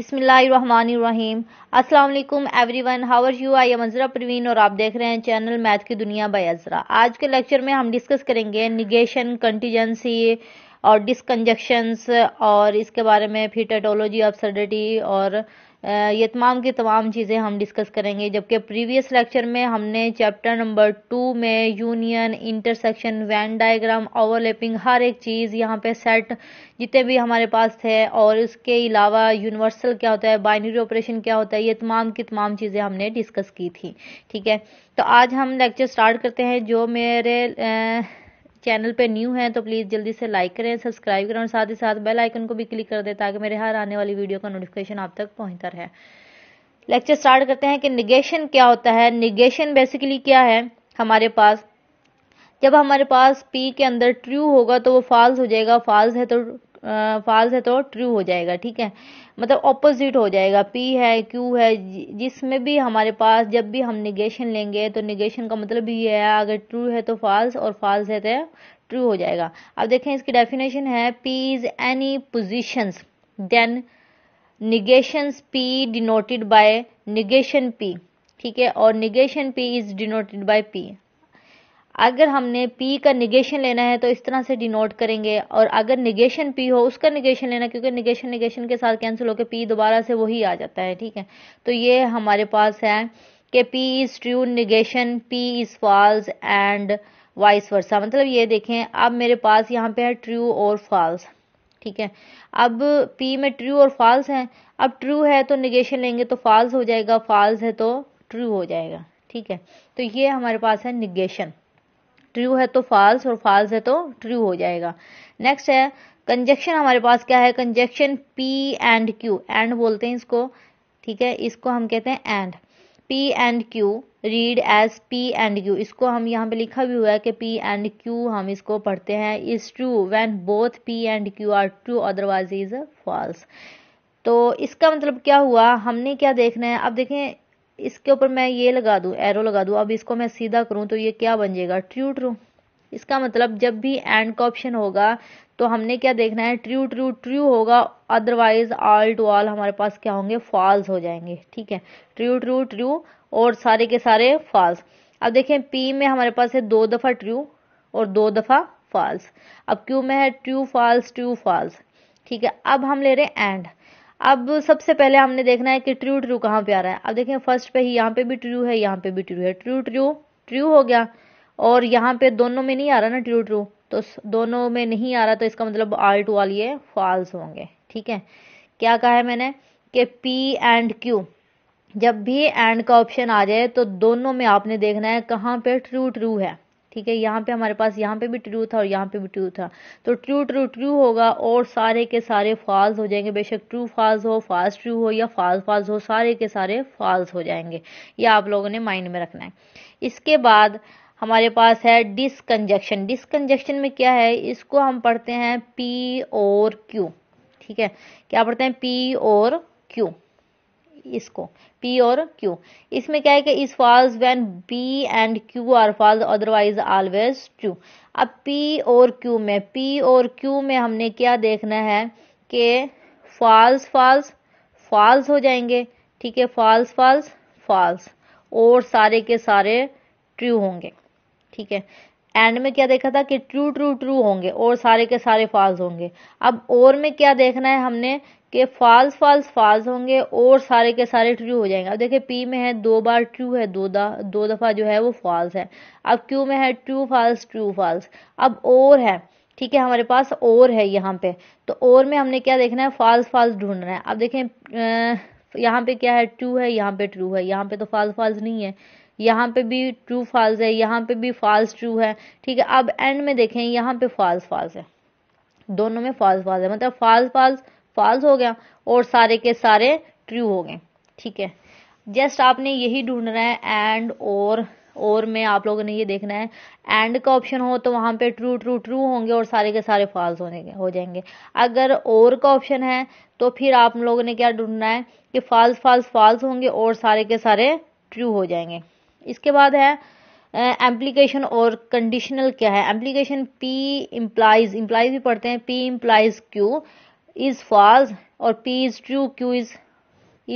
अस्सलाम वालेकुम everyone how are you I am Azra Parveen और आप देख रहे हैं चैनल मैथ की दुनिया बाय अजरा आज के लेक्चर में हम डिस्कस करेंगे निगेशन कंटीजेंसी और डिसकंजक्शंस और इसके बारे में फिर टेटोलॉजी ऑफ सर्डिटी और ये तमाम की तमाम चीज़ें हम डिस्कस करेंगे जबकि प्रीवियस लेक्चर में हमने चैप्टर नंबर टू में union intersection Venn diagram overlapping हर एक चीज़ यहाँ पे सेट जितने भी हमारे पास थे और इसके अलावा यूनिवर्सल क्या होता है बाइनरी ऑपरेशन क्या होता है ये तमाम की तमाम चीज़ें हमने डिस्कस की थी ठीक है तो आज हम लेक्चर स्टार्ट करते हैं जो मेरे चैनल पे न्यू हैं तो प्लीज़ जल्दी से लाइक करें सब्सक्राइब करें और साथ ही साथ बेल आइकन को भी क्लिक कर दें ताकि मेरे हर आने वाली वीडियो का नोटिफिकेशन आप तक पहुंचता रहे लेक्चर स्टार्ट करते हैं कि निगेशन क्या होता है निगेशन बेसिकली क्या है हमारे पास जब हमारे पास पी के अंदर ट्रू होगा तो वो फॉल्स हो जाएगा फॉल्स है तो फॉल्स है तो ट्रू हो जाएगा ठीक है मतलब ऑपोजिट हो जाएगा पी है क्यू है जिसमें भी हमारे पास जब भी हम निगेशन लेंगे तो निगेशन का मतलब ये है अगर ट्रू है तो फाल्स और फाल्स है तो ट्रू हो जाएगा अब देखें इसकी डेफिनेशन है P is any position then negation P denoted by negation P ठीक है और negation P is denoted by P अगर हमने पी का निगेशन लेना है तो इस तरह से डिनोट करेंगे और अगर निगेशन पी हो उसका निगेशन लेना क्योंकि निगेशन निगेशन के साथ कैंसिल होकर पी दोबारा से वही आ जाता है ठीक है तो ये हमारे पास है कि P is true negation P is false and vice versa मतलब ये देखें अब मेरे पास यहाँ पे है ट्रू और फॉल्स ठीक है अब पी में ट्रू और फॉल्स हैं अब ट्रू है तो निगेशन लेंगे तो फॉल्स हो जाएगा फॉल्स है तो ट्रू हो जाएगा ठीक है तो ये हमारे पास है निगेशन ट्रू है तो फॉल्स और फॉल्स है तो ट्रू हो जाएगा नेक्स्ट है कंजेक्शन हमारे पास क्या है conjunction P and Q and बोलते हैं इसको ठीक है इसको हम कहते हैं and P and Q read as P and Q इसको हम यहाँ पे लिखा भी हुआ है कि पी एंड क्यू हम इसको पढ़ते हैं is true when both P and Q are true otherwise is false तो इसका मतलब क्या हुआ हमने क्या देखना है अब देखें इसके ऊपर मैं ये लगा दूँ एरो लगा दूँ अब इसको मैं सीधा करूँ तो ये क्या बन जाएगा ट्रू ट्रू इसका मतलब जब भी एंड का ऑप्शन होगा तो हमने क्या देखना है ट्रू ट्रू ट्रू होगा अदरवाइज ऑल टू ऑल हमारे पास क्या होंगे फॉल्स हो जाएंगे ठीक है ट्रू ट्रू ट्रू और सारे के सारे फॉल्स अब देखें पी में हमारे पास है दो दफ़ा ट्रू और दो दफ़ा फॉल्स अब क्यू में है ट्रू फॉल्स ट्रू फॉल्स ठीक है अब हम ले रहे हैं एंड अब सबसे पहले हमने देखना है कि ट्रू ट्रू कहाँ पे आ रहा है अब देखें फर्स्ट पे ही यहाँ पे भी ट्रू है यहाँ पे भी ट्रू है ट्रू ट्रू ट्रू हो गया और यहाँ पे दोनों में नहीं आ रहा ना ट्रू ट्रू तो दोनों में नहीं आ रहा तो इसका मतलब आल टू आल ये फॉल्स होंगे ठीक है क्या कहा है मैंने कि पी एंड क्यू जब भी एंड का ऑप्शन आ जाए तो दोनों में आपने देखना है कहाँ पे ट्रू ट्रू है ठीक है यहाँ पे हमारे पास यहाँ पे भी ट्रू था और यहाँ पे भी ट्रू था तो ट्रू ट्रू ट्रू होगा और सारे के सारे फॉल्स हो जाएंगे बेशक ट्रू फॉल्स हो फॉल्स ट्रू हो या फॉल्स फॉल्स हो सारे के सारे फॉल्स हो जाएंगे ये आप लोगों ने माइंड में रखना है इसके बाद हमारे पास है डिसकंजक्शन डिसकंजक्शन में क्या है इसको हम पढ़ते हैं पी और क्यू ठीक है क्या पढ़ते हैं पी और क्यू इसको पी और क्यू इसमें क्या है कि इस false when P and Q are false otherwise always true अब पी और क्यू में पी और क्यू में हमने क्या देखना है कि फॉल्स फॉल्स फॉल्स हो जाएंगे ठीक है फॉल्स फॉल्स फॉल्स और सारे के सारे ट्रू होंगे ठीक है एंड में क्या देखा था कि ट्रू ट्रू ट्रू होंगे और सारे के सारे फॉल्स होंगे अब और में क्या देखना है हमने कि फॉल्स फॉल्स फॉल्स होंगे और सारे के सारे ट्रू हो जाएंगे अब देखिए पी में है दो बार ट्रू है दो दो दफ़ा जो है वो फॉल्स है अब क्यू में है ट्रू फॉल्स ट्रू फॉल्स अब और है ठीक है हमारे पास और है यहाँ पे तो और में हमने क्या देखना है फॉल्स फॉल्स ढूंढना है अब देखें यहाँ पे क्या है ट्रू है यहाँ पे ट्रू है यहाँ पे तो फॉल्स फॉल्स नहीं है यहाँ पे भी ट्रू फॉल्स है यहाँ पे भी फॉल्स ट्रू है ठीक है अब एंड में देखें यहाँ पे फॉल्स फॉल्स है दोनों में फॉल्स फॉल्स है मतलब फॉल्स फॉल्स फॉल्स हो गया और सारे के सारे ट्रू हो गए ठीक है जस्ट आपने यही ढूंढना है एंड और और में आप लोगों ने ये देखना है एंड का ऑप्शन हो तो वहां पे ट्रू ट्रू ट्रू होंगे और सारे के सारे फॉल्स होने हो जाएंगे अगर और का ऑप्शन है तो फिर आप लोगों ने क्या ढूंढना है कि फॉल्स फॉल्स फॉल्स होंगे और सारे के सारे ट्रू हो जाएंगे इसके बाद है एम्प्लीकेशन और कंडीशनल क्या है एम्प्लीकेशन पी इम्प्लाइज इम्प्लाइज भी पढ़ते हैं P implies Q is false और P is true Q is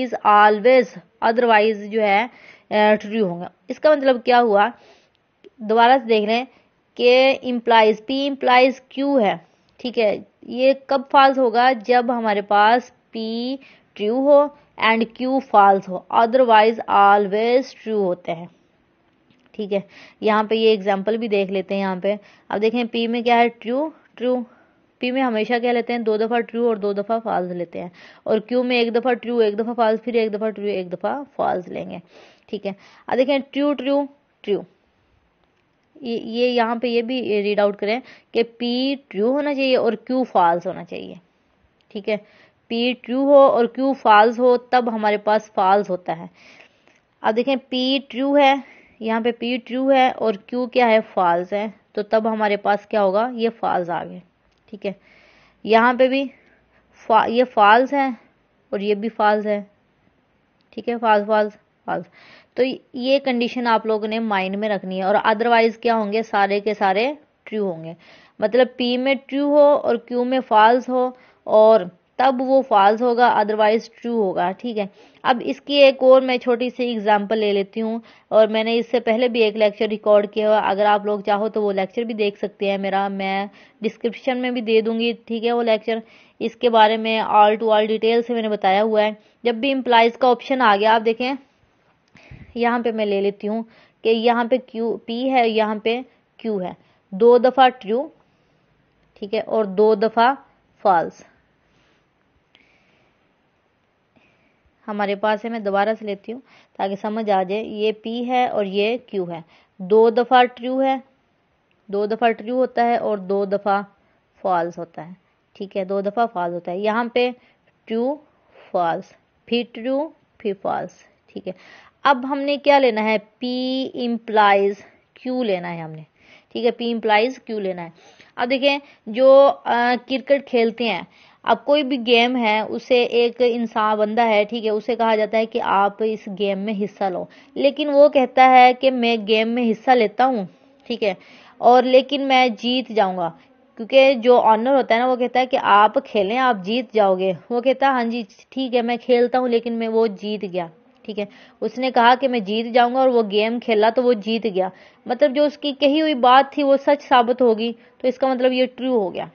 is always otherwise जो है ट्रू होगा इसका मतलब क्या हुआ दोबारा से देख रहे हैं कि इम्प्लाइज पी इम्प्लाइज क्यू है ठीक है ये कब फॉल्स होगा जब हमारे पास पी ट्रू हो एंड क्यू फॉल्स हो अदरवाइज ऑलवेज ट्रू होते हैं ठीक है यहाँ पे ये एग्जाम्पल भी देख लेते हैं यहाँ पे अब देखें पी में क्या है ट्रू ट्रू पी में हमेशा क्या लेते हैं दो दफ़ा ट्रू और दो दफ़ा फॉल्स लेते हैं और क्यू में एक दफ़ा ट्रू एक दफ़ा फॉल्स फिर एक दफ़ा ट्रू एक दफ़ा फॉल्स लेंगे ठीक है अब देखें ट्रू ट्रू ट्रू ये यहाँ पे ये भी रीड आउट करें कि पी ट्रू होना चाहिए और क्यू फॉल्स होना चाहिए ठीक है पी ट्रू हो और क्यू फॉल्स हो तब हमारे पास फॉल्स होता है अब देखें पी ट्रू है यहाँ पे पी ट्रू है और क्यू क्या है फॉल्स है तो तब हमारे पास क्या होगा ये फॉल्स आ गए ठीक है यहाँ पे भी फा, ये फॉल्स है और ये भी फॉल्स है ठीक है फॉल्स फॉल्स फॉल्स तो ये कंडीशन आप लोगों ने माइंड में रखनी है और अदरवाइज क्या होंगे सारे के सारे ट्रू होंगे मतलब पी में ट्रू हो और क्यू में फॉल्स हो और तब वो फॉल्स होगा अदरवाइज ट्रू होगा ठीक है अब इसकी एक और मैं छोटी सी एग्जांपल ले लेती हूँ और मैंने इससे पहले भी एक लेक्चर रिकॉर्ड किया हुआ अगर आप लोग चाहो तो वो लेक्चर भी देख सकते हैं मेरा मैं डिस्क्रिप्शन में भी दे दूंगी ठीक है वो लेक्चर इसके बारे में ऑल टू ऑल डिटेल से मैंने बताया हुआ है जब भी इम्प्लाइज का ऑप्शन आ गया आप देखें यहाँ पे मैं ले लेती हूँ कि यहाँ पे क्यू पी है यहाँ पे क्यू है दो दफ़ा ट्रू ठीक है और दो दफ़ा फॉल्स हमारे पास है मैं दोबारा से लेती हूँ ताकि समझ आ जाए ये पी है और ये क्यू है दो दफ़ा ट्रू है दो दफ़ा ट्रू होता है और दो दफ़ा फॉल्स होता है ठीक है दो दफ़ा फॉल्स होता है यहाँ पे ट्रू फॉल्स फिर ट्रू फिर फॉल्स ठीक है अब हमने क्या लेना है पी इम्प्लाइज क्यू लेना है हमने ठीक है पी इम्प्लाइज क्यू लेना है अब देखें जो क्रिकेट खेलते हैं अब कोई भी गेम है उसे एक इंसान बंदा है ठीक है उसे कहा जाता है कि आप इस गेम में हिस्सा लो लेकिन वो कहता है कि मैं गेम में हिस्सा लेता हूँ ठीक है और लेकिन मैं जीत जाऊंगा क्योंकि जो ऑनर होता है ना वो कहता है कि आप खेलें आप जीत जाओगे वो कहता है हाँ जी ठीक है मैं खेलता हूँ लेकिन मैं वो जीत गया ठीक है उसने कहा कि मैं जीत जाऊंगा और वो गेम खेला तो वो जीत गया मतलब जो उसकी कही हुई बात थी वो सच साबित होगी तो इसका मतलब ये ट्रू हो गया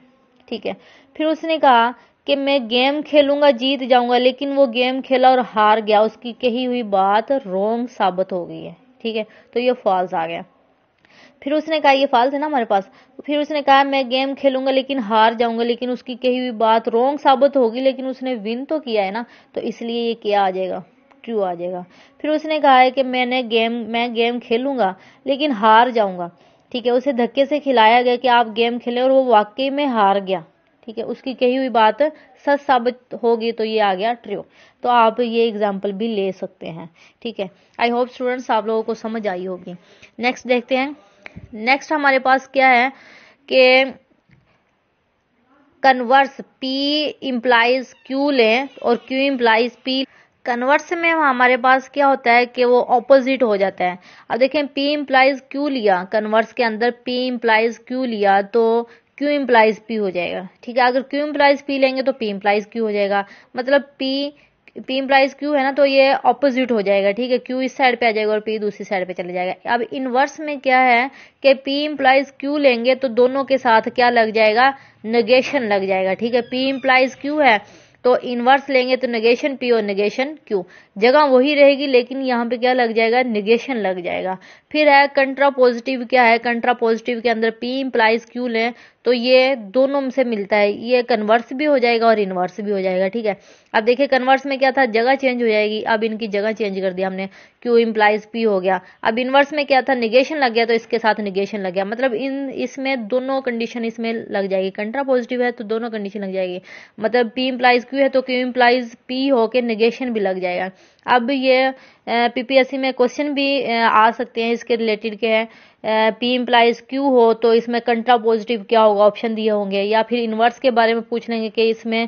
ठीक है फिर उसने कहा कि मैं गेम खेलूंगा जीत जाऊंगा लेकिन वो गेम खेला और हार गया उसकी कही हुई बात रोंग साबित हो गई है ठीक है तो ये फॉल्स आ गया फिर उसने कहा ये फॉल्स है ना हमारे पास फिर उसने कहा मैं गेम खेलूंगा लेकिन हार जाऊंगा लेकिन उसकी कही हुई बात रोंग साबित होगी लेकिन उसने विन तो किया है ना तो इसलिए ये क्या आ जाएगा ट्रू आ जाएगा फिर उसने कहा है कि मैंने गेम मैं गेम खेलूंगा लेकिन हार जाऊंगा ठीक है उसे धक्के से खिलाया गया कि आप गेम खेले और वो वाकई में हार गया ठीक है उसकी कही हुई बात सच साबित होगी तो ये आ गया ट्रियो तो आप ये एग्जाम्पल भी ले सकते हैं ठीक है आई होप स्टूडेंट्स आप लोगों को समझ आई होगी नेक्स्ट देखते हैं नेक्स्ट हमारे पास क्या है कि कन्वर्स पी इम्प्लाइज क्यू लें और क्यू इम्प्लाइज पी कन्वर्स में हमारे पास क्या होता है कि वो ऑपोजिट हो जाता है अब देखें पी इम्प्लाइज क्यू लिया कन्वर्स के अंदर पी इम्प्लाइज क्यू लिया तो क्यू इम्प्लाइज पी हो जाएगा ठीक है अगर क्यू इम्प्लाइज पी लेंगे तो पी इम्प्लाइज क्यू हो जाएगा मतलब पी पी इम्प्लाइज क्यू है ना तो ये ऑपोजिट हो जाएगा ठीक है क्यू इस साइड पे आ जाएगा और पी दूसरी साइड पे चले जाएगा अब इनवर्स में क्या है कि पी इम्प्लाइज क्यू लेंगे तो दोनों के साथ क्या लग जाएगा नगेशन लग जाएगा ठीक है पी इम्प्लाइज क्यू है तो इनवर्स लेंगे तो नेगेशन पी और नेगेशन क्यू जगह वही रहेगी लेकिन यहाँ पे क्या लग जाएगा नेगेशन लग जाएगा फिर है कंट्रा पॉजिटिव क्या है कंट्रा पॉजिटिव के अंदर पी इम्प्लाइज क्यू लें तो ये दोनों से मिलता है ये कन्वर्स भी हो जाएगा और इन्वर्स भी हो जाएगा ठीक है अब देखिए कन्वर्स में क्या था जगह चेंज हो जाएगी अब इनकी जगह चेंज कर दिया हमने क्यू इम्प्लाइज पी हो गया अब इन्वर्स में क्या था निगेशन लग गया तो इसके साथ निगेशन लग गया मतलब इन इसमें दोनों कंडीशन इसमें लग जाएगी कंट्रा पॉजिटिव है तो दोनों कंडीशन लग जाएगी मतलब पी इम्प्लाइज क्यू है तो क्यू इम्प्लाइज पी होके निगेशन भी लग जाएगा अब ये पीपीएससी में क्वेश्चन भी आ सकते हैं इसके रिलेटेड के हैं पी इम्प्लाइज क्यू हो तो इसमें कंट्रा पॉजिटिव क्या होगा ऑप्शन दिए होंगे या फिर इन्वर्स के बारे में पूछ लेंगे कि इसमें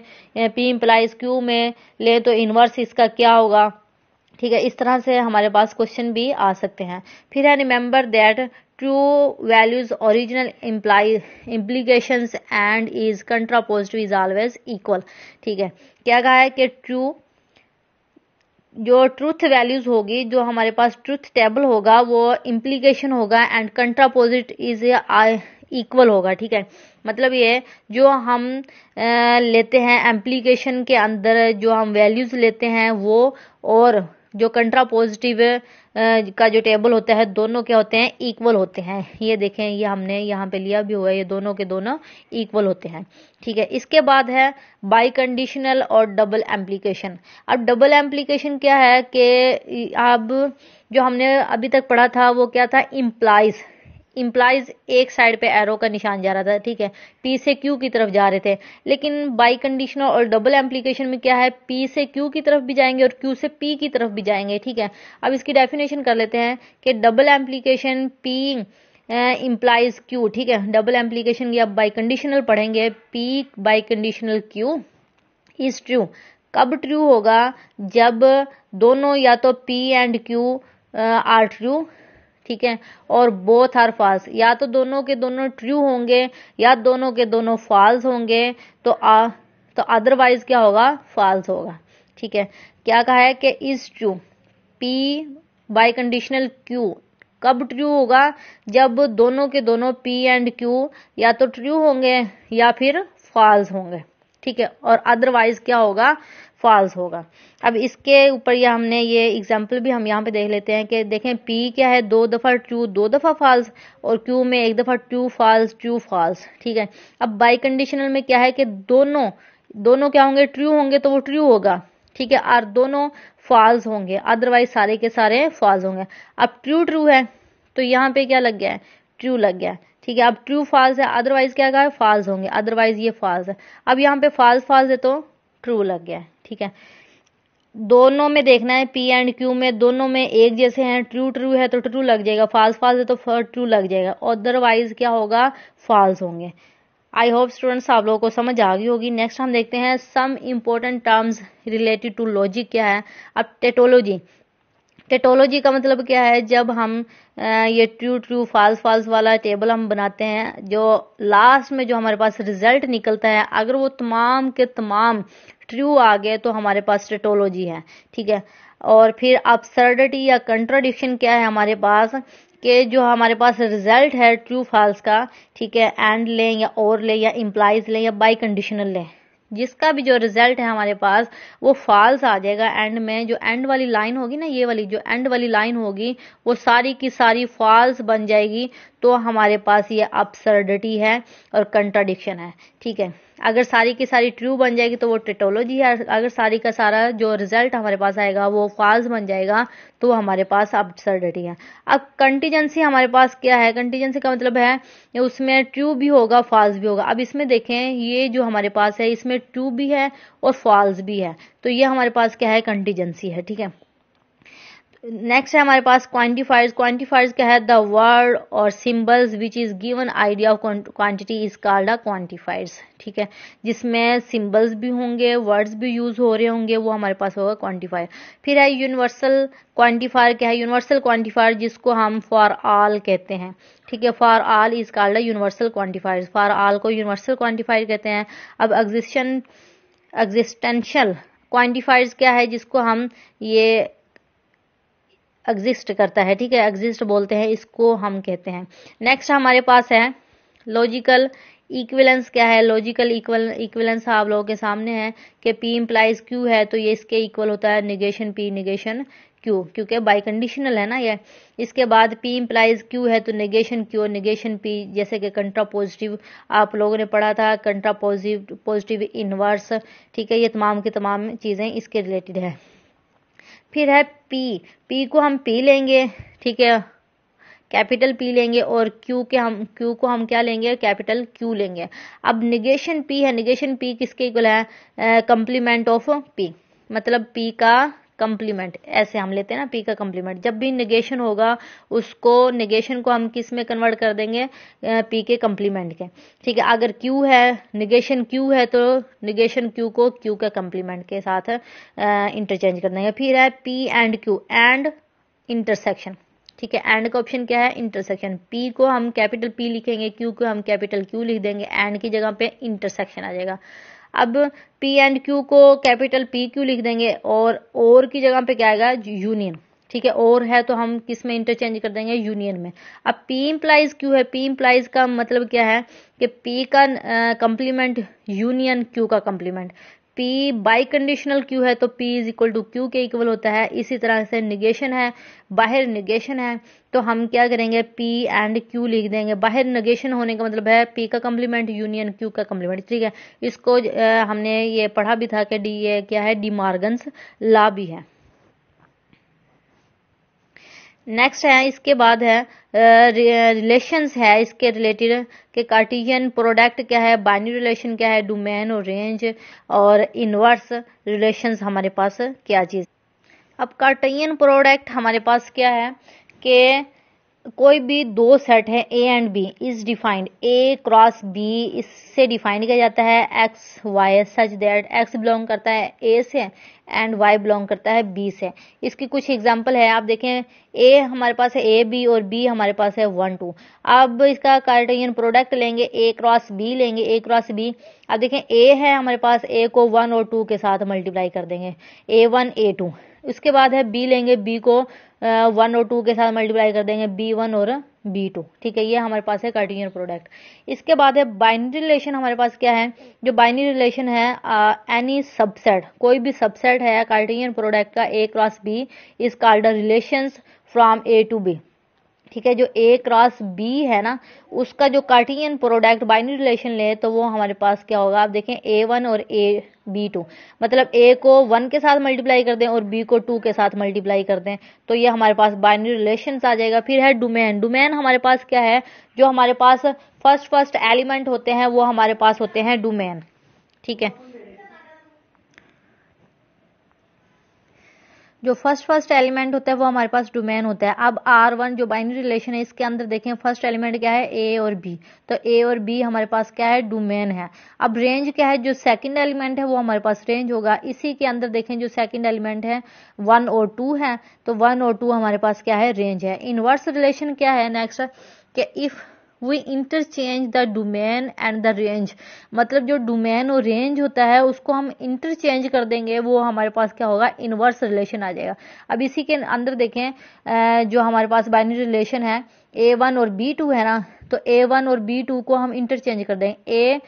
पी इम्प्लाइज क्यू में ले तो इन्वर्स इसका क्या होगा ठीक है इस तरह से हमारे पास क्वेश्चन भी आ सकते हैं फिर है remember that true values original imply implication and is contrapositive is always equal ठीक है क्या कहा है कि ट्रू जो ट्रूथ वैल्यूज़ होगी जो हमारे पास ट्रूथ टेबल होगा वो इम्प्लीकेशन होगा एंड कंट्रापोजिट इज इक्वल होगा ठीक है मतलब ये जो हम लेते हैं एम्प्लीकेशन के अंदर जो हम वैल्यूज़ लेते हैं वो और जो कंट्रा पॉजिटिव का जो टेबल होता है दोनों क्या होते हैं इक्वल होते हैं ये देखें ये हमने यहाँ पे लिया भी हुआ है ये दोनों के दोनों इक्वल होते हैं ठीक है इसके बाद है बाई कंडीशनल और डबल एम्प्लीकेशन अब डबल एम्प्लीकेशन क्या है कि अब जो हमने अभी तक पढ़ा था वो क्या था इम्प्लाइज इम्प्लाइज एक साइड पे एरो का निशान जा रहा था ठीक है पी से क्यू की तरफ जा रहे थे लेकिन बाई कंडीशनल और डबल एम्प्लीकेशन में क्या है पी से क्यू की तरफ भी जाएंगे और क्यू से पी की तरफ भी जाएंगे ठीक है अब इसकी डेफिनेशन कर लेते हैं कि double implication P implies Q ठीक है डबल एम्प्लीकेशन की आप बाई कंडीशनल पढ़ेंगे P biconditional Q is true कब ट्रू होगा जब दोनों या तो P and Q are true ठीक है और बोथ आर फॉल्स या तो दोनों के दोनों ट्रू होंगे या दोनों के दोनों फॉल्स होंगे तो आ, तो अदरवाइज क्या होगा फॉल्स होगा ठीक है क्या कहा है कि is true P biconditional Q कब ट्रू होगा जब दोनों के दोनों पी एंड क्यू या तो ट्रू होंगे या फिर फॉल्स होंगे ठीक है और अदरवाइज क्या होगा फॉल्स होगा अब इसके ऊपर ये हमने ये एग्जाम्पल भी हम यहाँ पे देख लेते हैं कि देखें पी क्या है दो दफ़ा ट्रू दो दफ़ा फॉल्स और क्यू में एक दफ़ा ट्रू फॉल्स ट्रू फॉल्स ठीक है अब बाई कंडीशनल में क्या है कि दोनों दोनों क्या होंगे ट्रू होंगे तो वो ट्रू होगा ठीक है और दोनों फॉल्स होंगे अदरवाइज सारे के सारे फॉल्स होंगे अब ट्रू ट्रू है तो यहाँ पे क्या लग गया है ट्रू लग गया है ठीक है अब ट्रू फॉल्स है अदरवाइज क्या है फॉल्स होंगे अदरवाइज ये फॉल्स है अब यहाँ पे फॉल्स फॉल्स है तो ट्रू लग गया ठीक है दोनों में देखना है पी एंड क्यू में दोनों में एक जैसे हैं ट्रू ट्रू है तो ट्रू लग जाएगा फाल्स फाल्स है तो ट्रू लग जाएगा अदरवाइज क्या होगा फॉल्स होंगे आई होप स्टूडेंट्स आप लोगों को समझ आ गई होगी नेक्स्ट हम देखते हैं some important terms related to logic क्या है अब टेटोलॉजी टेटोलॉजी का मतलब क्या है जब हम ये ट्रू ट्रू फॉल्स फॉल्स वाला टेबल हम बनाते हैं जो लास्ट में जो हमारे पास रिजल्ट निकलता है अगर वो तमाम के तमाम ट्रू आ गए तो हमारे पास टेटोलॉजी है ठीक है और फिर अपसर्डिटी या कंट्राडिक्शन क्या है हमारे पास के जो हमारे पास रिजल्ट है ट्रू फॉल्स का ठीक है एंड लें या और लें या इम्प्लाइज लें या बाई कंडीशनल लें जिसका भी जो रिजल्ट है हमारे पास वो फॉल्स आ जाएगा एंड में जो एंड वाली लाइन होगी ना ये वाली जो एंड वाली लाइन होगी वो सारी की सारी फॉल्स बन जाएगी तो हमारे पास ये अपसर्डिटी है और कंट्राडिक्शन है ठीक है अगर सारी की सारी ट्रू बन जाएगी तो वो टेटोलॉजी है अगर सारी का सारा जो रिजल्ट हमारे पास आएगा वो फॉल्स बन जाएगा तो हमारे पास अपसर्डिटी है अब कंटीजेंसी हमारे पास क्या है कंटीजेंसी का मतलब है उसमें ट्रू भी होगा फॉल्स भी होगा अब इसमें देखें ये जो हमारे पास है इसमें ट्रू भी है और फॉल्स भी है तो ये हमारे पास क्या है कंटीजेंसी है ठीक है नेक्स्ट है हमारे पास क्वांटिफायर्स क्वांटिफायर्स क्या है द वर्ड और symbols which is given idea of quantity is called a quantifiers ठीक है जिसमें सिम्बल्स भी होंगे वर्ड्स भी यूज हो रहे होंगे वो हमारे पास होगा क्वान्टिफायर फिर है यूनिवर्सल क्वान्टिफायर क्या है यूनिवर्सल क्वांटिफायर जिसको हम फॉर ऑल कहते हैं ठीक है for all is called universal quantifiers for all को यूनिवर्सल क्वान्टिफायर कहते हैं अब एग्जिस्टन एग्जिस्टेंशियल क्वान्टिफायर्स क्या है जिसको हम ये एग्जिस्ट करता है ठीक है एग्जिस्ट बोलते हैं इसको हम कहते हैं नेक्स्ट हमारे पास है लॉजिकल इक्विलेंस क्या है लॉजिकल इक्वल इक्विलेंस आप लोगों के सामने है कि पी इम्प्लाइज क्यू है तो ये इसके इक्वल होता है निगेशन पी निगेशन क्यू क्योंकि बाई कंडीशनल है ना ये इसके बाद पी इम्प्लाइज क्यू है तो निगेशन क्यू निगेशन पी जैसे कि कंट्रा पॉजिटिव आप लोगों ने पढ़ा था कंट्रा पॉजिटिव पॉजिटिव इनवर्स ठीक है ये तमाम की तमाम चीज़ें इसके रिलेटेड है फिर है पी पी को हम पी लेंगे ठीक है कैपिटल पी लेंगे और क्यू के हम क्यू को हम क्या लेंगे कैपिटल क्यू लेंगे अब निगेशन पी है निगेशन पी किसके इक्वल है कंप्लीमेंट ऑफ पी मतलब पी का कंप्लीमेंट ऐसे हम लेते हैं ना पी का कंप्लीमेंट जब भी निगेशन होगा उसको निगेशन को हम किस में कन्वर्ट कर देंगे पी के कंप्लीमेंट के ठीक है अगर क्यू है निगेशन क्यू है तो निगेशन क्यू को क्यू के कंप्लीमेंट के साथ इंटरचेंज कर देंगे फिर है P and Q and intersection ठीक है एंड का ऑप्शन क्या है इंटरसेक्शन पी को हम कैपिटल पी लिखेंगे क्यू को हम कैपिटल क्यू लिख देंगे एंड की जगह पे इंटरसेक्शन आ जाएगा अब पी एंड क्यू को कैपिटल पी क्यू लिख देंगे और और की जगह पे क्या आएगा यूनियन ठीक है और है तो हम किस में इंटरचेंज कर देंगे यूनियन में अब पी इम्प्लाइज क्यू है पी इम्प्लाइज का मतलब क्या है कि पी का कंप्लीमेंट यूनियन क्यू का complement P biconditional Q है तो P is equal to Q के इक्वल होता है इसी तरह से निगेशन है बाहर निगेशन है तो हम क्या करेंगे पी एंड क्यू लिख देंगे बाहर निगेशन होने का मतलब है पी का कम्प्लीमेंट यूनियन क्यू का कम्प्लीमेंट ठीक है इसको हमने ये पढ़ा भी था कि डी ये क्या है डी मार्गन्स ला भी है नेक्स्ट है इसके बाद है रिलेशंस है इसके रिलेटेड के कार्टिजन प्रोडक्ट क्या है बाइनरी रिलेशन क्या है डोमेन और रेंज और इनवर्स रिलेशंस हमारे पास क्या चीज़ अब कार्टियन प्रोडक्ट हमारे पास क्या है कि कोई भी दो सेट है A and B is defined A cross B इससे डिफाइन किया जाता है X Y such that X belong करता है ए से एंड वाई बिलोंग करता है बी से इसकी कुछ एग्जांपल है आप देखें ए हमारे पास है ए बी और बी हमारे पास है वन टू अब इसका कार्टेरियन प्रोडक्ट लेंगे ए क्रॉस बी लेंगे ए क्रॉस बी अब देखें ए है हमारे पास ए को वन और टू के साथ मल्टीप्लाई कर देंगे ए वन ए टू इसके बाद है बी लेंगे बी को वन और टू के साथ मल्टीप्लाई कर देंगे बी वन और बी टू ठीक है ये हमारे पास है कार्टिजन प्रोडक्ट इसके बाद है बाइनरी रिलेशन हमारे पास क्या है जो बाइनरी रिलेशन है एनी सबसेट कोई भी सबसेट है कार्टिजन प्रोडक्ट का A cross B is called relation from A to B ठीक है जो ए क्रॉस बी है ना उसका जो कार्टियन प्रोडक्ट बाइनरी रिलेशन ले तो वो हमारे पास क्या होगा आप देखें ए वन और ए बी टू मतलब ए को वन के साथ मल्टीप्लाई कर दें और बी को टू के साथ मल्टीप्लाई कर दें तो ये हमारे पास बाइनरी रिलेशन आ जाएगा फिर है डोमेन डोमेन हमारे पास क्या है जो हमारे पास फर्स्ट फर्स्ट एलिमेंट होते हैं वो हमारे पास होते हैं डोमेन ठीक है जो फर्स्ट फर्स्ट एलिमेंट होता है वो हमारे पास डोमेन होता है अब आर वन जो बाइनरी रिलेशन है इसके अंदर देखें फर्स्ट एलिमेंट क्या है ए और बी तो ए और बी हमारे पास क्या है डोमेन है अब रेंज क्या है जो सेकंड एलिमेंट है वो हमारे पास रेंज होगा इसी के अंदर देखें जो सेकंड एलिमेंट है वन और टू है तो वन और टू हमारे पास क्या है रेंज है इनवर्स रिलेशन क्या है नेक्स्ट कि if we interchange the domain and the range मतलब जो डोमेन और रेंज होता है उसको हम इंटरचेंज कर देंगे वो हमारे पास क्या होगा इनवर्स रिलेशन आ जाएगा अब इसी के अंदर देखें जो हमारे पास बाइनरी रिलेशन है ए वन और बी टू है ना तो ए वन और बी टू को हम इंटरचेंज कर दें ए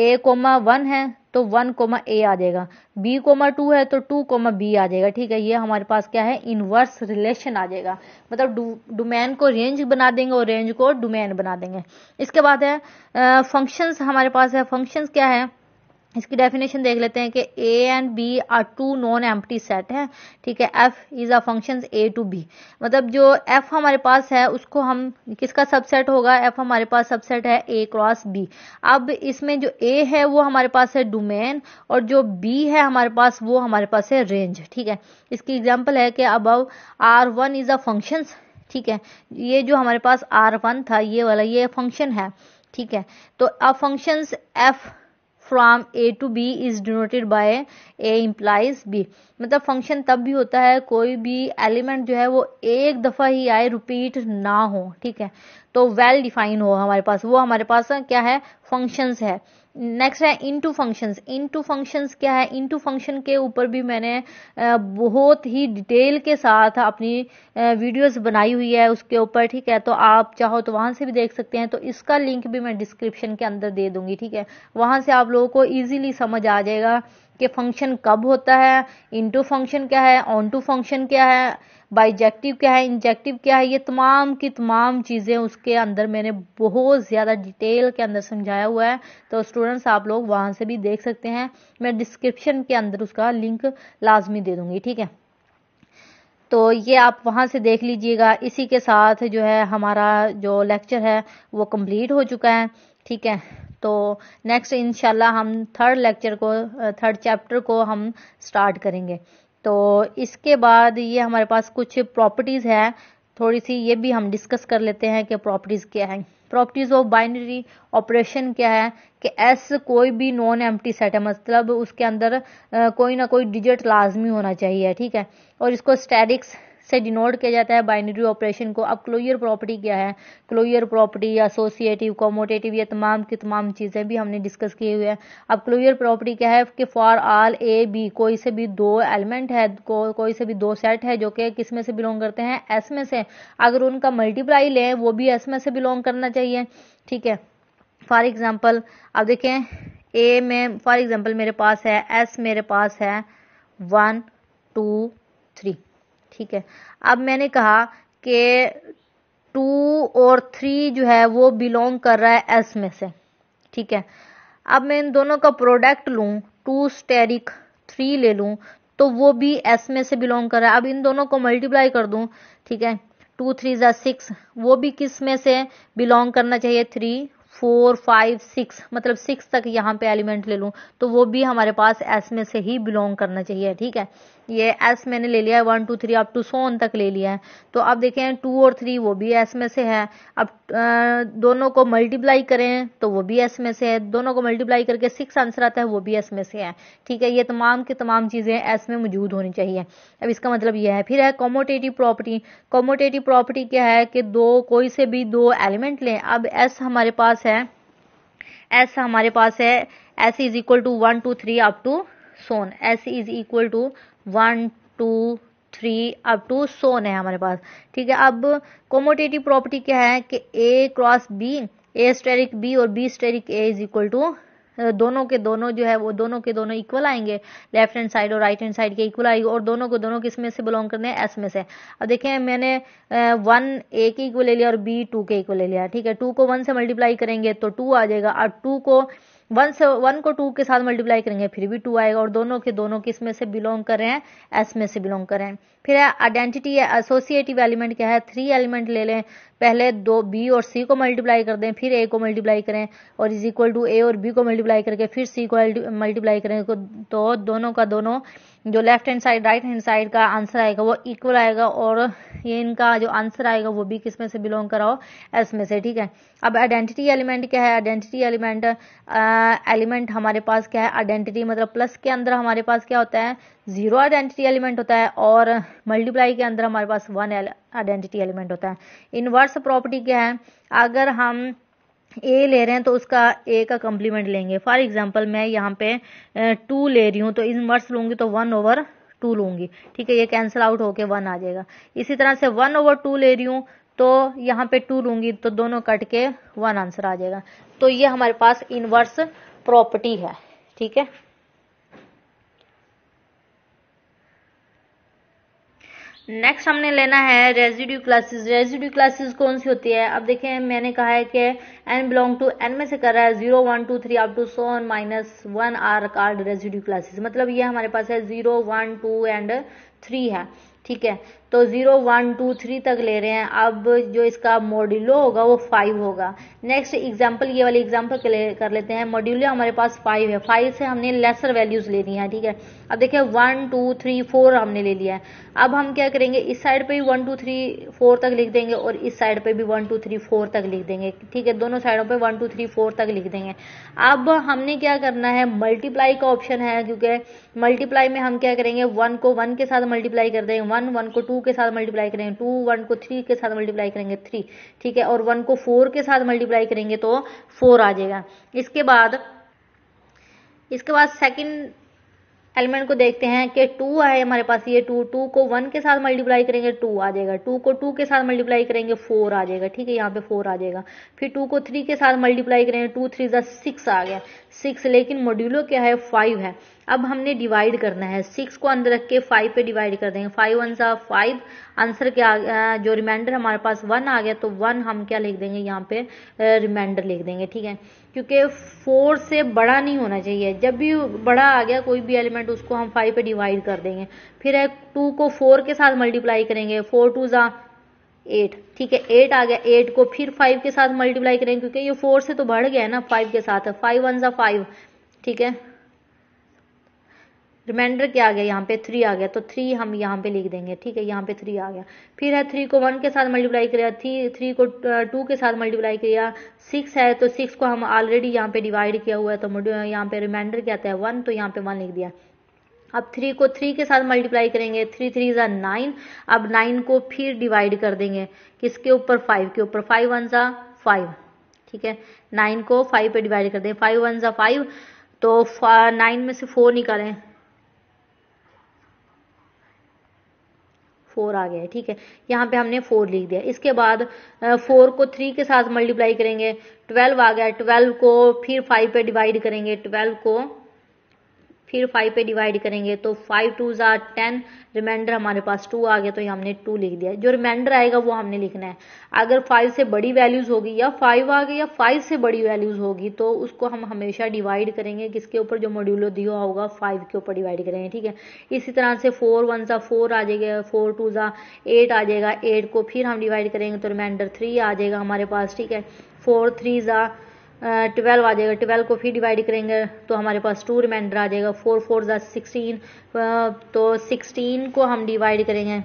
ए कोमा वन है तो वन कोमा ए आ जाएगा बी कोमा टू है तो टू कोमा बी आ जाएगा ठीक है ये हमारे पास क्या है इनवर्स रिलेशन आ जाएगा मतलब डोमेन को रेंज बना देंगे और रेंज को डोमेन बना देंगे इसके बाद है फंक्शंस हमारे पास है फंक्शंस क्या है इसकी डेफिनेशन देख लेते हैं कि A and B are two non empty set है ठीक है F is a function A to B मतलब जो एफ हमारे पास है उसको हम किसका सबसेट होगा एफ हमारे पास सबसेट है ए क्रॉस बी अब इसमें जो ए है वो हमारे पास है डोमेन और जो बी है हमारे पास वो हमारे पास है रेंज ठीक है इसकी एग्जाम्पल है कि above R one is a function ठीक है ये जो हमारे पास आर वन था ये वाला ये फंक्शन है ठीक है तो अब function F from A to B is denoted by A implies B मतलब फंक्शन तब भी होता है कोई भी एलिमेंट जो है वो एक दफ़ा ही आए रिपीट ना हो ठीक है तो वेल well डिफाइन हो हमारे पास वो हमारे पास क्या है फंक्शंस है नेक्स्ट है into functions into functions क्या है इन टू फंक्शन के ऊपर भी मैंने बहुत ही डिटेल के साथ अपनी वीडियोस बनाई हुई है उसके ऊपर ठीक है तो आप चाहो तो वहां से भी देख सकते हैं तो इसका लिंक भी मैं डिस्क्रिप्शन के अंदर दे दूंगी ठीक है वहां से आप लोगों को ईजिली समझ आ जाएगा कि फंक्शन कब होता है इनटू फंक्शन क्या है ऑन टू फंक्शन क्या है बाइजेक्टिव क्या है इंजेक्टिव क्या है ये तमाम की तमाम चीज़ें उसके अंदर मैंने बहुत ज़्यादा डिटेल के अंदर समझाया हुआ है तो स्टूडेंट्स आप लोग वहाँ से भी देख सकते हैं मैं डिस्क्रिप्शन के अंदर उसका लिंक लाजमी दे दूँगी ठीक है तो ये आप वहाँ से देख लीजिएगा इसी के साथ जो है हमारा जो लेक्चर है वो कंप्लीट हो चुका है ठीक है तो नेक्स्ट इनशाला हम थर्ड लेक्चर को थर्ड uh, चैप्टर को हम स्टार्ट करेंगे तो इसके बाद ये हमारे पास कुछ प्रॉपर्टीज़ है थोड़ी सी ये भी हम डिस्कस कर लेते हैं कि प्रॉपर्टीज़ क्या हैं प्रॉपर्टीज़ ऑफ बाइनरी ऑपरेशन क्या है कि एस कोई भी नॉन एम्प्टी सेट है मतलब उसके अंदर uh, कोई ना कोई डिजिट लाजमी होना चाहिए ठीक है और इसको स्टैटिक्स से डिनोट किया जाता है बाइनरी ऑपरेशन को अब क्लोयर प्रॉपर्टी क्या है क्लोयर प्रॉपर्टी एसोसिएटिव कॉमोटेटिव ये तमाम की तमाम चीज़ें भी हमने डिस्कस किए हुए हैं अब क्लोयर प्रॉपर्टी क्या है कि फॉर ऑल ए बी कोई से भी दो एलिमेंट है को, कोई से भी दो सेट है जो कि किस में से बिलोंग करते हैं एस में से अगर उनका मल्टीप्लाई लें वो भी एस में से बिलोंग करना चाहिए ठीक है फॉर एग्ज़ाम्पल अब देखें ए में फॉर एग्ज़ाम्पल मेरे पास है एस मेरे पास है वन टू थ्री ठीक है अब मैंने कहा कि टू और थ्री जो है वो बिलोंग कर रहा है एस में से ठीक है अब मैं इन दोनों का प्रोडक्ट लूँ टू स्टेरिक थ्री ले लूँ तो वो भी एस में से बिलोंग कर रहा है अब इन दोनों को मल्टीप्लाई कर दूँ ठीक है टू थ्री जै सिक्स वो भी किस में से बिलोंग करना चाहिए थ्री फोर फाइव सिक्स मतलब सिक्स तक यहाँ पे एलिमेंट ले लूँ तो वो भी हमारे पास एस में से ही बिलोंग करना चाहिए ठीक है ये एस मैंने ले लिया है one two three up to सोन तक ले लिया है तो अब देखें टू और थ्री वो भी एस में से है अब दोनों को मल्टीप्लाई करें तो वो भी एस में से है दोनों को मल्टीप्लाई करके सिक्स आंसर आता है वो भी एस में से है ठीक है ये तमाम की तमाम चीज़ें एस में मौजूद होनी चाहिए अब इसका मतलब यह है फिर है कॉमोटेटिव प्रॉपर्टी कॉमोटेटिव प्रॉपर्टी क्या है कि दो कोई से भी दो एलिमेंट लें अब एस हमारे पास है एस हमारे पास है S is equal to one two three up to सोन S is equal to one two three अब टू सोन है हमारे पास ठीक है अब कोमोटेटिव प्रॉपर्टी क्या है कि A cross B A asterisk B और B asterisk A is equal to दोनों के दोनों जो है वो दोनों के दोनों इक्वल आएंगे लेफ्ट हैंड साइड और राइट हैंड साइड के इक्वल आएंगे और दोनों को दोनों किस में से बिलोंग करने हैं एस में से अब देखें मैंने वन ए के इक्वल ले लिया और बी टू के इक्वल ले लिया ठीक है टू को वन से मल्टीप्लाई करेंगे तो टू आ जाएगा और टू को वन से वन को टू के साथ मल्टीप्लाई करेंगे फिर भी टू आएगा और दोनों के दोनों किस में से बिलोंग कर रहे हैं एस में से बिलोंग कर रहे हैं फिर आइडेंटिटी या एसोसिएटिव एलिमेंट क्या है थ्री एलिमेंट ले लें पहले दो बी और सी को मल्टीप्लाई कर दें फिर ए को मल्टीप्लाई करें और इज इक्वल टू ए और बी को मल्टीप्लाई करके फिर सी को मल्टीप्लाई करें तो, तो दोनों का दोनों जो left hand side right hand side का आंसर आएगा वो इक्वल आएगा और ये इनका जो आंसर आएगा वो भी किस में से बिलोंग कराओ एस में से ठीक है अब आइडेंटिटी एलिमेंट क्या है आइडेंटिटी एलिमेंट एलिमेंट हमारे पास क्या है आइडेंटिटी मतलब प्लस के अंदर हमारे पास क्या होता है जीरो आइडेंटिटी एलिमेंट होता है और मल्टीप्लाई के अंदर हमारे पास वन आइडेंटिटी एलिमेंट होता है इनवर्स प्रॉपर्टी क्या है अगर हम ए ले रहे हैं तो उसका ए का कम्प्लीमेंट लेंगे फॉर एग्जाम्पल मैं यहाँ पे टू ले रही हूँ तो इनवर्स लूंगी तो वन ओवर टू लूंगी ठीक है ये कैंसिल आउट होके वन आ जाएगा इसी तरह से वन ओवर टू ले रही हूँ तो यहाँ पे टू लूंगी तो दोनों कट के वन आंसर आ जाएगा तो ये हमारे पास इनवर्स प्रॉपर्टी है ठीक है नेक्स्ट हमने लेना है रेजिड्यू क्लासेस रेजिड्यू क्लासेस कौन सी होती है अब देखें मैंने कहा है कि एन बिलोंग टू एन में से कर रहा है zero one two three up to सोन minus one are called residue classes मतलब ये हमारे पास है zero one two and three है ठीक है तो ज़ीरो वन टू थ्री तक ले रहे हैं अब जो इसका मॉड्यूलो होगा वो फाइव होगा नेक्स्ट एग्जाम्पल ये वाली एग्जाम्पल कर लेते हैं मॉड्यूलो हमारे पास फाइव है फाइव से हमने लेसर वैल्यूज़ लेनी है ठीक है अब देखिए वन टू थ्री फोर हमने ले लिया है अब हम क्या करेंगे इस साइड पे भी वन टू थ्री फोर तक लिख देंगे और इस साइड पे भी वन टू थ्री फोर तक लिख देंगे ठीक है दोनों साइडों पे वन टू थ्री फोर तक लिख देंगे अब हमने क्या करना है मल्टीप्लाई का ऑप्शन है क्योंकि मल्टीप्लाई में हम क्या करेंगे वन को वन के साथ मल्टीप्लाई कर देंगे वन वन को टू के साथ मल्टीप्लाई करेंगे टू वन को थ्री के साथ मल्टीप्लाई करेंगे थ्री ठीक है और वन को फोर के साथ मल्टीप्लाई करेंगे तो फोर आ जाएगा इसके बाद इसके बाद सेकंड एलिमेंट को देखते हैं कि टू है हमारे पास ये टू टू को वन के साथ मल्टीप्लाई करेंगे टू आ जाएगा टू को टू के साथ मल्टीप्लाई करेंगे फोर आ जाएगा ठीक है यहाँ पे फोर आ जाएगा फिर टू को थ्री के साथ मल्टीप्लाई करेंगे टू थ्री जो सिक्स आ गया सिक्स लेकिन मॉड्यूलो क्या है फाइव है अब हमने डिवाइड करना है सिक्स को अंदर रख के फाइव पे डिवाइड कर देंगे फाइव वन सा फाइव आंसर क्या जो रिमाइंडर हमारे पास वन आ गया तो वन हम क्या लिख देंगे यहाँ पे रिमाइंडर लिख देंगे ठीक है क्योंकि फोर से बड़ा नहीं होना चाहिए जब भी बड़ा आ गया कोई भी एलिमेंट उसको हम फाइव पे डिवाइड कर देंगे फिर है टू को फोर के साथ मल्टीप्लाई करेंगे फोर टू ज़ा एट ठीक है एट आ गया एट को फिर फाइव के साथ मल्टीप्लाई करेंगे क्योंकि ये फोर से तो बढ़ गया है ना फाइव के साथ फाइव वन ज़ा फाइव ठीक है रिमाइंडर क्या आ गया यहाँ पे थ्री आ गया तो थ्री हम यहाँ पे लिख देंगे ठीक है यहाँ पे थ्री आ गया फिर है थ्री को वन के साथ मल्टीप्लाई किया थ्री थ्री को टू uh, के साथ मल्टीप्लाई किया सिक्स है तो सिक्स को हम ऑलरेडी यहाँ पे डिवाइड किया हुआ है तो यहाँ पे रिमाइंडर क्या आता है वन तो यहाँ पे वन लिख दिया अब थ्री को थ्री के साथ मल्टीप्लाई करेंगे थ्री थ्री ज़ा नाइन अब नाइन को फिर डिवाइड कर देंगे किसके ऊपर फाइव के ऊपर फाइव वन ज़ा फाइव ठीक है नाइन को फाइव पे डिवाइड कर दें फाइव वन ज़ा फाइव तो नाइन uh, में से फोर निकालें फोर आ गया है ठीक है यहाँ पे हमने फोर लिख दिया इसके बाद फोर को थ्री के साथ मल्टीप्लाई करेंगे ट्वेल्व आ गया ट्वेल्व को फिर फाइव पे डिवाइड करेंगे ट्वेल्व को फिर फाइव पे डिवाइड करेंगे तो फाइव टू जार टेन रिमाइंडर हमारे पास टू आ गया तो ये हमने टू लिख दिया जो रिमाइंडर आएगा वो हमने लिखना है अगर फाइव से बड़ी वैल्यूज़ होगी या फाइव आ गई या फाइव से बड़ी वैल्यूज़ होगी तो उसको हम हमेशा डिवाइड करेंगे किसके ऊपर जो मॉड्यूलो दिया होगा फाइव के ऊपर डिवाइड करेंगे ठीक है इसी तरह से फोर वन सा फोर आ जाएगा फोर टू सा एट आ जाएगा एट को फिर हम डिवाइड करेंगे तो रिमाइंडर थ्री आ जाएगा हमारे पास ठीक है फोर थ्री ज़ा ट्वेल्व आ जाएगा ट्वेल्व को फिर डिवाइड करेंगे तो हमारे पास टू रिमाइंडर आ जाएगा फोर फोर ज़ा सिक्सटीन तो सिक्सटीन को हम डिवाइड करेंगे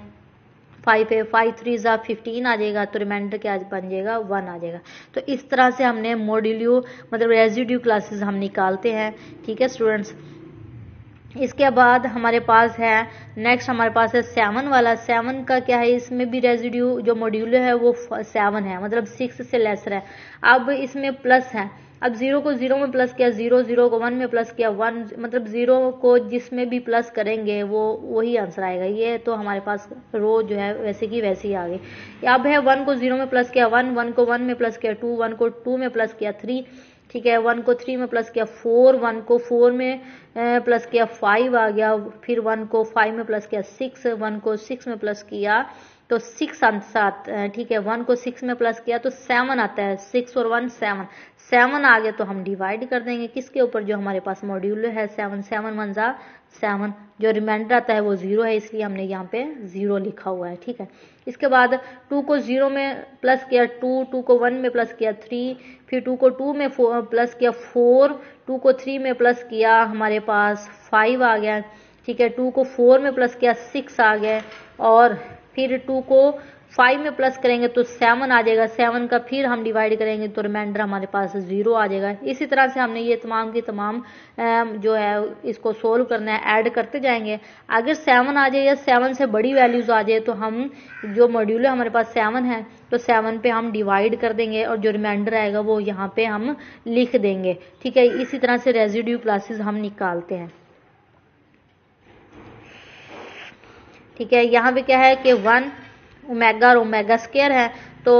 फाइव फाइव थ्री ज़ा फिफ्टीन आ जाएगा तो रिमाइंडर क्या बन जाएगा वन आ जाएगा तो इस तरह से हमने मॉड्यूल्यू मतलब रेजिड्यू क्लासेस हम निकालते हैं ठीक है स्टूडेंट्स इसके बाद हमारे पास है नेक्स्ट हमारे पास है सेवन वाला सेवन का क्या है इसमें भी रेजिड्यू जो मॉड्यूल है वो सेवन है मतलब सिक्स से लेसर है अब इसमें प्लस है अब जीरो को जीरो में प्लस किया जीरो जीरो को वन में प्लस किया वन मतलब जीरो को जिसमें भी प्लस करेंगे वो वही आंसर आएगा ये तो हमारे पास रो जो है वैसे की वैसे ही आ गई अब है वन को जीरो में प्लस किया वन वन को वन में प्लस किया टू वन को टू में प्लस किया थ्री ठीक है वन को थ्री में प्लस किया फोर वन को फोर में प्लस किया फाइव आ गया फिर वन को फाइव में प्लस किया सिक्स वन को सिक्स में प्लस किया तो सिक्स आंसर आता ठीक है वन को सिक्स में प्लस किया तो सेवन आता है सिक्स और वन सेवन सेवन आ गया तो हम डिवाइड कर देंगे किसके ऊपर जो हमारे पास मॉड्यूल है सेवन सेवन वन ज़ा सेवन जो रिमाइंडर आता है वो ज़ीरो है इसलिए हमने यहाँ पे ज़ीरो लिखा हुआ है ठीक है इसके बाद टू को ज़ीरो में प्लस किया टू टू को वन में प्लस किया थ्री फिर टू को टू में प्लस किया फोर टू को थ्री में प्लस किया हमारे पास फाइव आ गया ठीक है टू को फोर में प्लस किया सिक्स आ गया और फिर टू को फाइव में प्लस करेंगे तो सेवन आ जाएगा सेवन का फिर हम डिवाइड करेंगे तो रिमाइंडर हमारे पास जीरो आ जाएगा इसी तरह से हमने ये तमाम की तमाम जो है इसको सोल्व करना है ऐड करते जाएंगे अगर सेवन आ जाए या सेवन से बड़ी वैल्यूज आ जाए तो हम जो मॉड्यूल है हमारे पास सेवन है तो सेवन पे हम डिवाइड कर देंगे और जो रिमाइंडर आएगा वो यहाँ पे हम लिख देंगे ठीक है इसी तरह से रेजिड्यू क्लासेस हम निकालते हैं ठीक है यहाँ पे क्या है कि वन ओमेगा और ओमेगा स्केयर है तो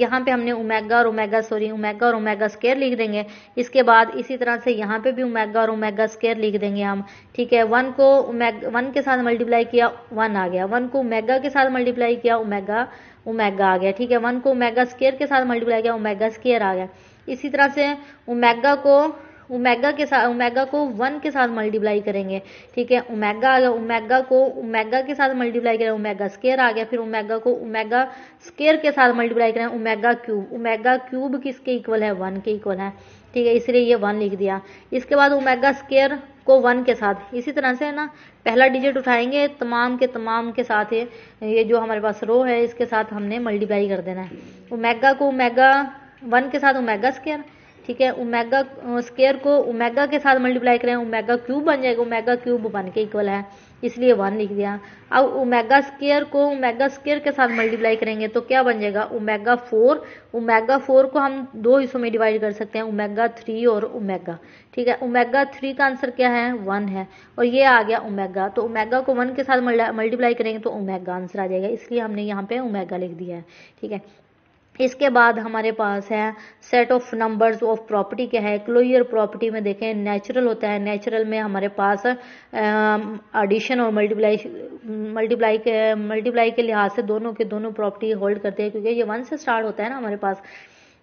यहाँ पे हमने ओमेगा और ओमेगा सॉरी ओमेगा और ओमेगा स्केयर लिख देंगे इसके बाद इसी तरह से यहाँ पे भी ओमेगा और ओमेगा स्केयर लिख देंगे हम ठीक है वन को वन के साथ मल्टीप्लाई किया वन आ गया वन को ओमेगा के साथ मल्टीप्लाई किया ओमेगा ओमेगा आ गया ठीक है वन को ओमेगा स्केयर के साथ मल्टीप्लाई किया ओमेगा स्केयर आ गया इसी तरह से ओमेगा को ओमेगा के साथ ओमेगा को वन के साथ मल्टीप्लाई करेंगे ठीक है ओमेगा आ गया ओमेगा को ओमेगा के साथ मल्टीप्लाई करें ओमेगा स्केयर आ गया फिर ओमेगा को ओमेगा स्केयर के साथ मल्टीप्लाई करें ओमेगा क्यूब ओमेगा क्यूब किसके इक्वल है वन के इक्वल है ठीक है इसलिए ये वन लिख दिया इसके बाद ओमेगा स्केयर को वन के साथ इसी तरह से है ना पहला डिजिट उठाएंगे तमाम के तमाम के साथ ये ये जो हमारे पास रो है इसके साथ हमने मल्टीप्लाई कर देना है ओमेगा को ओमेगा वन के साथ ओमेगा स्केयर ठीक है ओमेगा स्केयर को ओमेगा के साथ मल्टीप्लाई करें ओमेगा क्यूब बन जाएगा ओमेगा क्यूब वन के इक्वल है इसलिए वन लिख दिया अब ओमेगा स्केयर को ओमेगा स्केयर के साथ मल्टीप्लाई करेंगे तो क्या बन जाएगा ओमेगा फोर ओमेगा फोर को हम दो हिस्सों में डिवाइड कर सकते हैं ओमेगा थ्री और ओमेगा ठीक है ओमेगा थ्री का आंसर क्या है वन है और ये आ गया ओमेगा तो ओमेगा को वन के साथ मल्टीप्लाई करेंगे तो ओमेगा आंसर आ जाएगा इसलिए हमने यहाँ पे ओमेगा लिख दिया है ठीक है इसके बाद हमारे पास है set of numbers of property क्या है क्लोयर प्रॉपर्टी में देखें नेचुरल होता है नेचुरल में हमारे पास एडिशन और मल्टीप्लाई मल्टीप्लाई के मल्टीप्लाई के लिहाज से दोनों के दोनों प्रॉपर्टी होल्ड करते हैं क्योंकि ये वन से स्टार्ट होता है ना हमारे पास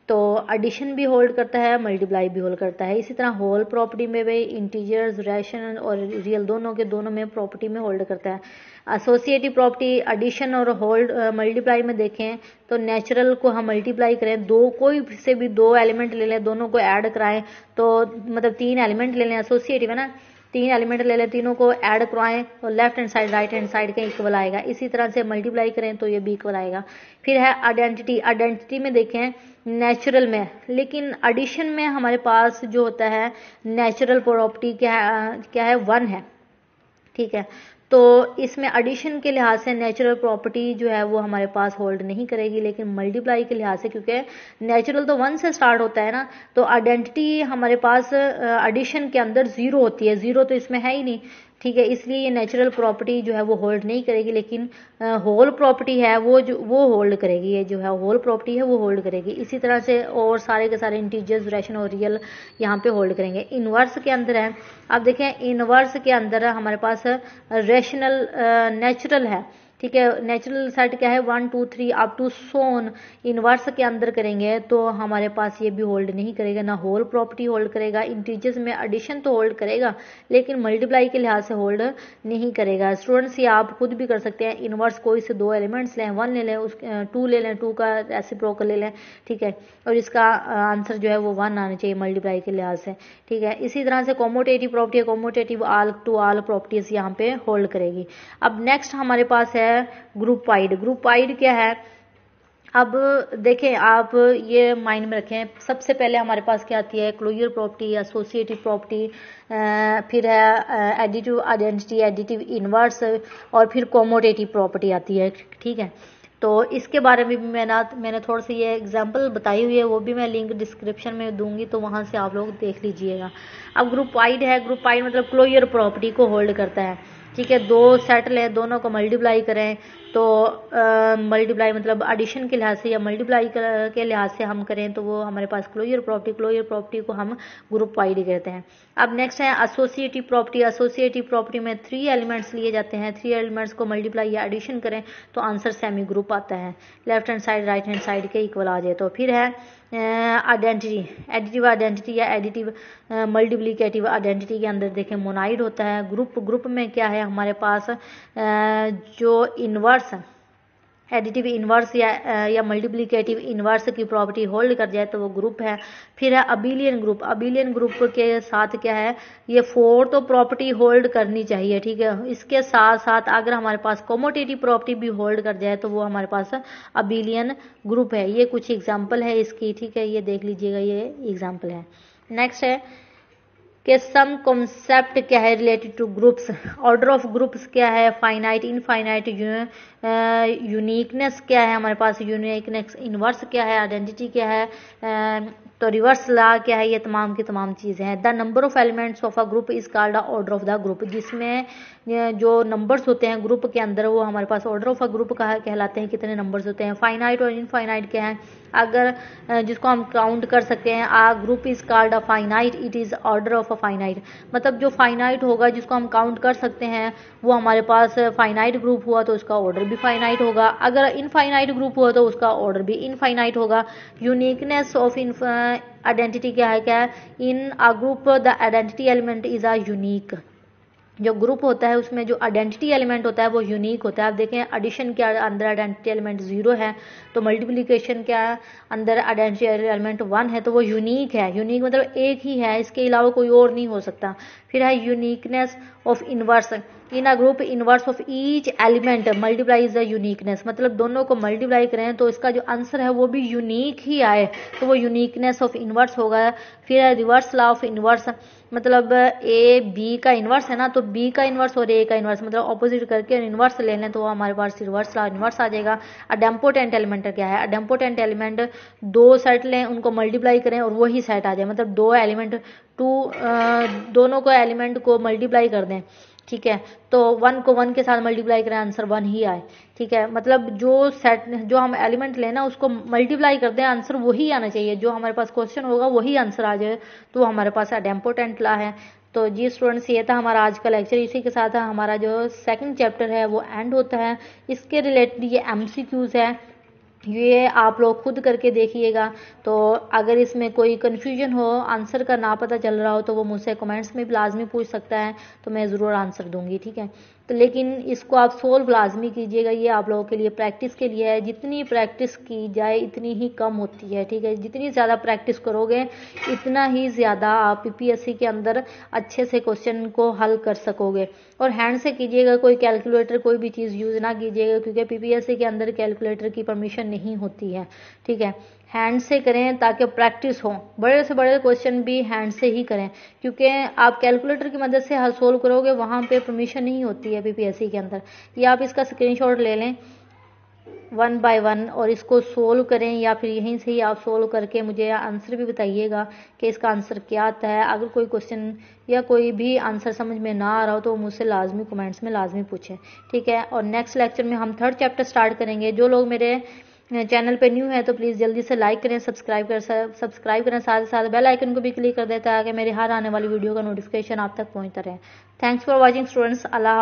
तो एडिशन भी होल्ड करता है मल्टीप्लाई भी होल्ड करता है इसी तरह होल प्रॉपर्टी में भी इंटीजर्स रेशन और रियल दोनों के दोनों में प्रॉपर्टी में होल्ड करता है एसोसिएटिव प्रॉपर्टी एडिशन और होल्ड मल्टीप्लाई में देखें तो नेचुरल को हम मल्टीप्लाई करें दो कोई से भी दो एलिमेंट ले लें दोनों को ऐड कराएं तो मतलब तीन एलिमेंट ले लें एसोसिएटिव है ना तीन एलिमेंट ले लें तीनों को ऐड करवाएं तो left hand side right hand side का इक्वल आएगा इसी तरह से मल्टीप्लाई करें तो ये भी इक्वल आएगा फिर है आइडेंटिटी आइडेंटिटी में देखें नेचुरल में लेकिन एडिशन में हमारे पास जो होता है नेचुरल प्रॉपर्टी क्या क्या है वन है ठीक है तो इसमें एडिशन के लिहाज से नेचुरल प्रॉपर्टी जो है वो हमारे पास होल्ड नहीं करेगी लेकिन मल्टीप्लाई के लिहाज से क्योंकि नेचुरल तो वन से स्टार्ट होता है ना तो आइडेंटिटी हमारे पास एडिशन के अंदर जीरो होती है जीरो तो इसमें है ही नहीं ठीक है इसलिए ये नेचुरल प्रॉपर्टी जो है वो होल्ड नहीं करेगी लेकिन होल प्रॉपर्टी है वो जो वो होल्ड करेगी ये जो है होल प्रॉपर्टी है वो होल्ड करेगी इसी तरह से और सारे के सारे इंटीजर्स रेशन और रियल यहाँ पे होल्ड करेंगे इनवर्स के अंदर है आप देखें इनवर्स के अंदर हमारे पास रेशनल नेचुरल है ठीक है नेचुरल सेट क्या है one two three up to सोन इनवर्स के अंदर करेंगे तो हमारे पास ये भी होल्ड नहीं करेगा ना होल प्रॉपर्टी होल्ड करेगा इंटीजर्स में एडिशन तो होल्ड करेगा लेकिन मल्टीप्लाई के लिहाज से होल्ड नहीं करेगा स्टूडेंट्स ये आप खुद भी कर सकते हैं इनवर्स कोई से दो एलिमेंट्स लें वन ले लें उस टू ले लें टू का ऐसे प्रोकर ले लें ठीक है और इसका आंसर जो है वो वन आना चाहिए मल्टीप्लाई के लिहाज से ठीक है इसी तरह से commutative property commutative all to all properties यहाँ पे होल्ड करेगी अब नेक्स्ट हमारे पास है है ग्रुप वाइड क्या है अब देखें आप ये माइंड में रखें सबसे पहले हमारे पास क्या आती है क्लोजर प्रॉपर्टी एसोसिएटिव प्रॉपर्टी फिर है एडिटिव आइडेंटिटी एडिटिव इनवर्स और फिर कॉमोडेटिव प्रॉपर्टी आती है ठीक है तो इसके बारे में भी मैंने मैंने थोड़ा सा ये एग्जांपल बताई हुई है वो भी मैं लिंक डिस्क्रिप्शन में दूंगी तो वहाँ से आप लोग देख लीजिएगा अब ग्रुप वाइड है ग्रुप वाइड मतलब क्लोयर प्रॉपर्टी को होल्ड करता है ठीक है दो सेट लें दोनों को मल्टीप्लाई करें तो मल्टीप्लाई मतलब एडिशन के लिहाज से या मल्टीप्लाई के लिहाज से हम करें तो वो हमारे पास क्लोजर प्रॉपर्टी क्लोजर प्रॉपर्टी को हम ग्रुप वाइड कहते हैं अब नेक्स्ट है एसोसिएटिव प्रॉपर्टी एसोसिएटिव प्रॉपर्टी में थ्री एलिमेंट्स लिए जाते हैं थ्री एलिमेंट्स को मल्टीप्लाई या एडिशन करें तो आंसर सेमी ग्रुप आता है left hand side right hand side के इक्वल आ जाए तो फिर है आइडेंटिटी एडिटिव आइडेंटिटी या एडिटिव मल्टीप्लिकेटिव आइडेंटिटी के अंदर देखें मोनाइड होता है ग्रुप ग्रुप में क्या है हमारे पास जो इनवर्स एडिटिव इन्वर्स या या मल्टीप्लिकेटिव इन्वर्स की प्रॉपर्टी होल्ड कर जाए तो वो ग्रुप है फिर है अबिलियन ग्रुप अबिलियन ग्रुप के साथ क्या है ये फोर तो प्रॉपर्टी होल्ड करनी चाहिए ठीक है इसके साथ साथ अगर हमारे पास कॉमोटेटिव प्रॉपर्टी भी होल्ड कर जाए तो वो हमारे पास अबिलियन ग्रुप है ये कुछ एग्जाम्पल है इसकी ठीक है ये देख लीजिएगा ये एग्जाम्पल है नेक्स्ट है के सम कॉन्सेप्ट क्या है related to groups order of groups क्या है फाइनाइट इनफाइनाइट यूनिकनेस क्या है हमारे पास यूनिकनेस इनवर्स क्या है आइडेंटिटी क्या है uh, तो रिवर्स ला क्या है ये तमाम की तमाम चीज़ें हैं the number of elements of a group is called order of the group जिसमें जो नंबर्स होते हैं ग्रुप के अंदर वो हमारे पास ऑर्डर ऑफ अ ग्रुप कहलाते हैं कितने नंबर्स होते हैं फाइनाइट और इनफाइनाइट के हैं अगर जिसको हम काउंट कर सकते हैं a group is called a finite it is order of a finite मतलब जो फाइनाइट होगा जिसको हम काउंट कर सकते हैं वो हमारे पास फाइनाइट ग्रुप हुआ तो उसका ऑर्डर भी फाइनाइट होगा अगर इनफाइनाइट ग्रुप हुआ तो उसका ऑर्डर भी इनफाइनाइट होगा यूनिकनेस ऑफ आइडेंटिटी क्या है क्या है in a group the identity element is a unique जो ग्रुप होता है उसमें जो आइडेंटिटी एलिमेंट होता है वो यूनिक होता है आप देखें एडिशन के अंदर आइडेंटिटी एलिमेंट ज़ीरो है तो मल्टीप्लिकेशन के अंदर आइडेंटिटी एलिमेंट वन है तो वो यूनिक है यूनिक मतलब एक ही है इसके अलावा कोई और नहीं हो सकता फिर है uniqueness of inverse in a group inverse of each element multiply is a uniqueness मतलब दोनों को मल्टीप्लाई करें तो इसका जो आंसर है वो भी यूनिक ही आए तो वो यूनिकनेस ऑफ इनवर्स होगा फिर है रिवर्स लॉ ऑफ इनवर्स मतलब ए बी का इनवर्स है ना तो बी का इनवर्स और ए का इनवर्स मतलब ऑपोजिट करके इनवर्स ले लें तो वो हमारे पास रिवर्स लॉ इनवर्स आ जाएगा अडेम्पोटेंट एलिमेंट क्या है अडेम्पोटेंट एलिमेंट दो सेट लें उनको मल्टीप्लाई करें और वही सेट आ जाए मतलब दो एलिमेंट टू दोनों को एलिमेंट को मल्टीप्लाई कर दें ठीक है तो वन को वन के साथ मल्टीप्लाई करें आंसर वन ही आए ठीक है मतलब जो सेट जो हम एलिमेंट लेना उसको मल्टीप्लाई कर दें आंसर वही आना चाहिए जो हमारे पास क्वेश्चन होगा वही आंसर आ जाए तो हमारे पास अडेम्पोटेंट ला है तो जी स्टूडेंट्स ये था हमारा आज का लेक्चर इसी के साथ हमारा जो सेकंड चैप्टर है वो एंड होता है इसके रिलेटेड ये एमसीक्यूज है ये आप लोग खुद करके देखिएगा तो अगर इसमें कोई कन्फ्यूजन हो आंसर का ना पता चल रहा हो तो वो मुझसे कमेंट्स में भी लाजमी पूछ सकता है तो मैं ज़रूर आंसर दूंगी ठीक है तो लेकिन इसको आप सोल्व लाजमी कीजिएगा ये आप लोगों के लिए प्रैक्टिस के लिए है जितनी प्रैक्टिस की जाए इतनी ही कम होती है ठीक है जितनी ज़्यादा प्रैक्टिस करोगे इतना ही ज़्यादा आप पीपीएससी के अंदर अच्छे से क्वेश्चन को हल कर सकोगे और हैंड से कीजिएगा कोई कैलकुलेटर कोई भी चीज़ यूज़ ना कीजिएगा क्योंकि पी के अंदर कैलकुलेटर की परमिशन नहीं होती है ठीक है हैंड से करें ताकि प्रैक्टिस हो बड़े से बड़े क्वेश्चन भी हैंड से ही करें क्योंकि आप कैलकुलेटर की मदद से हर सोल्व करोगे वहाँ पे परमिशन नहीं होती है बीपीएससी के अंदर या आप इसका स्क्रीनशॉट ले लें वन बाय वन और इसको सोल्व करें या फिर यहीं से ही आप सोल्व करके मुझे आंसर भी बताइएगा कि इसका आंसर क्या आता है अगर कोई क्वेश्चन या कोई भी आंसर समझ में ना आ रहा हो तो मुझसे लाजमी कमेंट्स में लाजमी पूछें ठीक है और नेक्स्ट लेक्चर में हम थर्ड चैप्टर स्टार्ट करेंगे जो लोग मेरे चैनल पे न्यू है तो प्लीज़ जल्दी से लाइक करें सब्सक्राइब कर सब्सक्राइब करें साथ साथ बेल आइकन को भी क्लिक कर है ताकि मेरे हर आने वाली वीडियो का नोटिफिकेशन आप तक पहुंचता रहे thanks for watching students Allah